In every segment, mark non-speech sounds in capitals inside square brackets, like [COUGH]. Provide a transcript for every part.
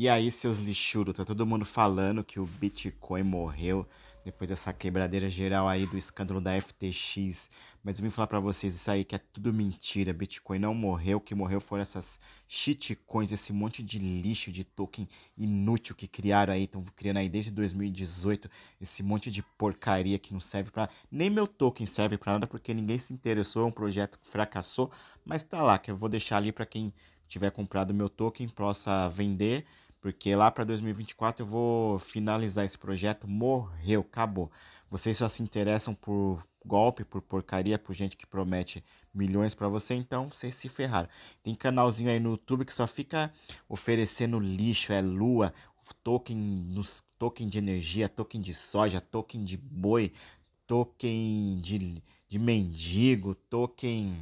E aí, seus lixuros, tá todo mundo falando que o Bitcoin morreu depois dessa quebradeira geral aí do escândalo da FTX. Mas eu vim falar para vocês isso aí que é tudo mentira. Bitcoin não morreu, o que morreu foram essas shitcoins, esse monte de lixo de token inútil que criaram aí, estão criando aí desde 2018, esse monte de porcaria que não serve para nem meu token serve para nada porque ninguém se interessou, é um projeto que fracassou, mas tá lá que eu vou deixar ali para quem tiver comprado meu token possa vender porque lá para 2024 eu vou finalizar esse projeto. Morreu, acabou. Vocês só se interessam por golpe, por porcaria, por gente que promete milhões para você, então vocês se ferraram. Tem canalzinho aí no YouTube que só fica oferecendo lixo, é lua, token, nos, token de energia, token de soja, token de boi, token de, de mendigo, token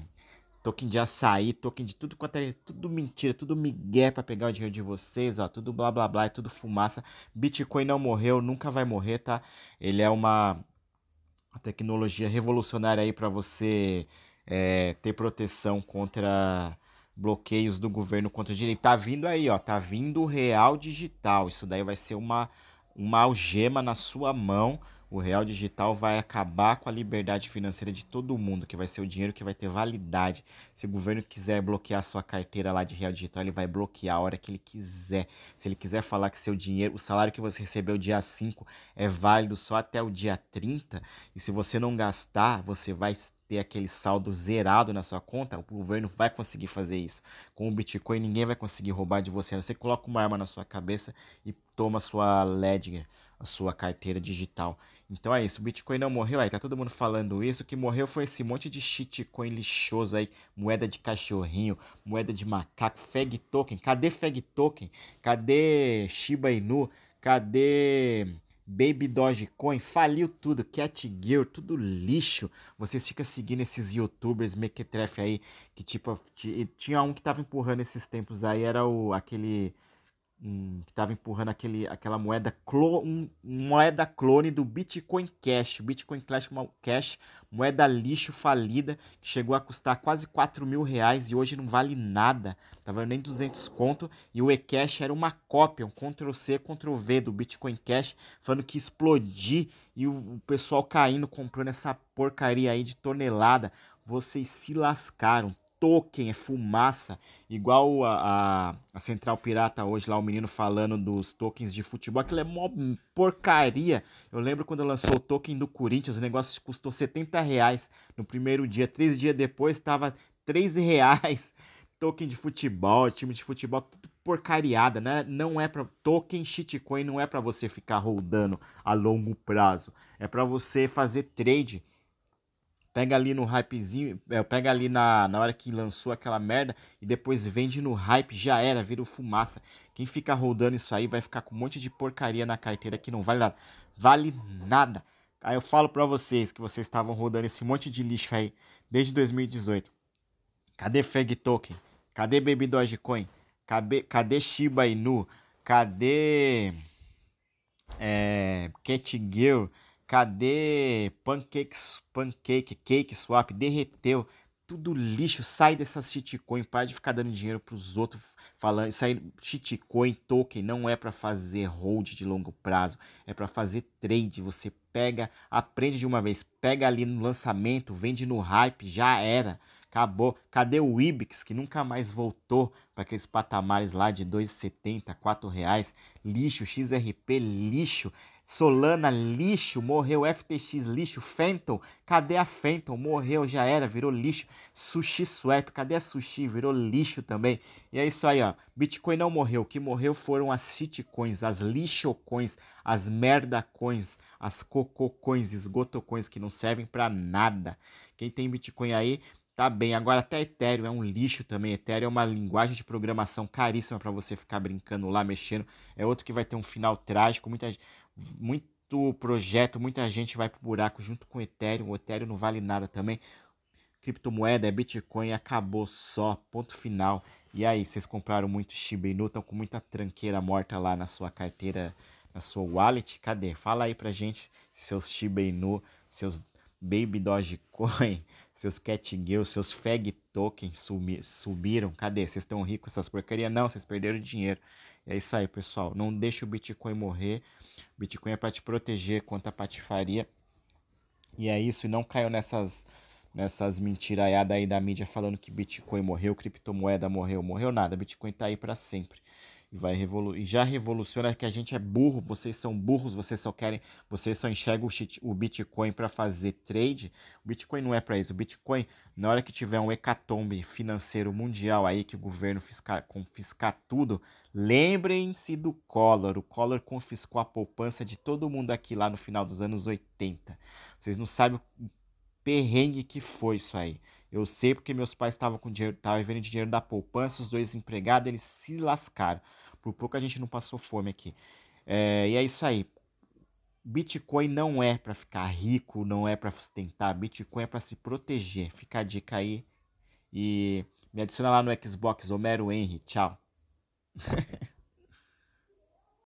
token de açaí, token de tudo quanto é, tudo mentira, tudo migué para pegar o dinheiro de vocês, ó, tudo blá blá blá, é tudo fumaça. Bitcoin não morreu, nunca vai morrer, tá? Ele é uma tecnologia revolucionária aí para você é, ter proteção contra bloqueios do governo contra o direito. Tá vindo aí, ó, tá vindo o real digital. Isso daí vai ser uma uma algema na sua mão. O real digital vai acabar com a liberdade financeira de todo mundo, que vai ser o dinheiro que vai ter validade. Se o governo quiser bloquear sua carteira lá de real digital, ele vai bloquear a hora que ele quiser. Se ele quiser falar que seu dinheiro, o salário que você recebeu dia 5 é válido só até o dia 30, e se você não gastar, você vai ter aquele saldo zerado na sua conta, o governo vai conseguir fazer isso. Com o Bitcoin ninguém vai conseguir roubar de você. Você coloca uma arma na sua cabeça e toma sua Ledger, a sua carteira digital. Então é isso, o Bitcoin não morreu aí, tá todo mundo falando isso, o que morreu foi esse monte de shitcoin lixoso aí, moeda de cachorrinho, moeda de macaco, Feg token. Cadê Feg token? Cadê Shiba Inu? Cadê Baby Dogecoin, faliu tudo, Cat Gear, tudo lixo. Vocês ficam seguindo esses youtubers mequetrefe aí, que tipo, tinha um que tava empurrando esses tempos aí, era o aquele um, que estava empurrando aquele, aquela moeda, clo, um, moeda clone do Bitcoin Cash. Bitcoin Cash, uma, Cash, moeda lixo falida, que chegou a custar quase 4 mil reais e hoje não vale nada. Tava tá nem 200 conto. E o eCash era uma cópia, um Ctrl-C, Ctrl-V do Bitcoin Cash, falando que explodir e o, o pessoal caindo, comprando essa porcaria aí de tonelada. Vocês se lascaram token, é fumaça. Igual a, a, a, Central Pirata hoje, lá o menino falando dos tokens de futebol. Aquilo é mó porcaria. Eu lembro quando lançou o token do Corinthians, o negócio custou 70 reais no primeiro dia. Três dias depois estava 13 reais. [LAUGHS] Token de futebol, time de futebol, tudo porcariada, né? Não é para token shitcoin não é para você ficar rodando a longo prazo. É para você fazer trade pega ali no hypezinho, é, pega ali na, na hora que lançou aquela merda e depois vende no hype, já era, vira fumaça. Quem fica rodando isso aí vai ficar com um monte de porcaria na carteira que não vale nada. Vale nada. Aí eu falo para vocês que vocês estavam rodando esse monte de lixo aí desde 2018. Cadê Feg Token? Cadê Baby Dogecoin? Cadê, cadê Shiba Inu? Cadê é, Cat Girl? Cadê pancakes, pancake, cake swap? Derreteu. Tudo lixo. Sai dessas shitcoin. Para de ficar dando dinheiro para os outros. falando Isso aí, shitcoin, token, não é para fazer hold de longo prazo. É para fazer trade. Você pega, aprende de uma vez. Pega ali no lançamento, vende no hype, já era. Acabou. Cadê o Ibix, que nunca mais voltou para aqueles patamares lá de R$ 2,70, R$ reais? Lixo, XRP, lixo. Solana, lixo. Morreu FTX, lixo. Fenton, cadê a Fenton? Morreu, já era, virou lixo. Sushi Swap, cadê a Sushi? Virou lixo também. E é isso aí, ó. Bitcoin não morreu. O que morreu foram as shitcoins, as lixocoins, as merdacoins as cococoins esgotocoins que não servem para nada. Quem tem Bitcoin aí Tá bem, agora até Ethereum é um lixo também. Ethereum é uma linguagem de programação caríssima para você ficar brincando lá, mexendo. É outro que vai ter um final trágico. Muita, muito projeto, muita gente vai pro buraco junto com Ethereum. O Ethereum não vale nada também. Criptomoeda é Bitcoin, acabou só, ponto final. E aí, vocês compraram muito Shiba Inu, estão com muita tranqueira morta lá na sua carteira, na sua wallet? Cadê? Fala aí pra gente seus Shiba Inu, seus Baby Dogecoin seus cat seus fag tokens sumi, subiram. Cadê? Vocês estão ricos essas porcaria? Não, vocês perderam dinheiro. É isso aí, pessoal. Não deixe o Bitcoin morrer. O Bitcoin é para te proteger contra a patifaria. E é isso, e não caiu nessas nessas mentiraiadas aí da mídia falando que Bitcoin morreu, criptomoeda morreu, morreu nada. Bitcoin tá aí para sempre e vai revolu e já revoluciona que a gente é burro, vocês são burros, vocês só querem, vocês só enxergam o, o Bitcoin para fazer trade. O Bitcoin não é para isso. O Bitcoin, na hora que tiver um hecatombe financeiro mundial aí que o governo fiscar, confiscar tudo, lembrem-se do Collor. O Collor confiscou a poupança de todo mundo aqui lá no final dos anos 80. Vocês não sabem o perrengue que foi isso aí. Eu sei porque meus pais estavam com dinheiro, estavam vivendo de dinheiro da poupança, os dois empregados, eles se lascaram. Por pouco a gente não passou fome aqui. É, e é isso aí. Bitcoin não é para ficar rico, não é para sustentar. Bitcoin é para se proteger. Fica a dica aí. E me adiciona lá no Xbox Homero Henry. Tchau. [LAUGHS]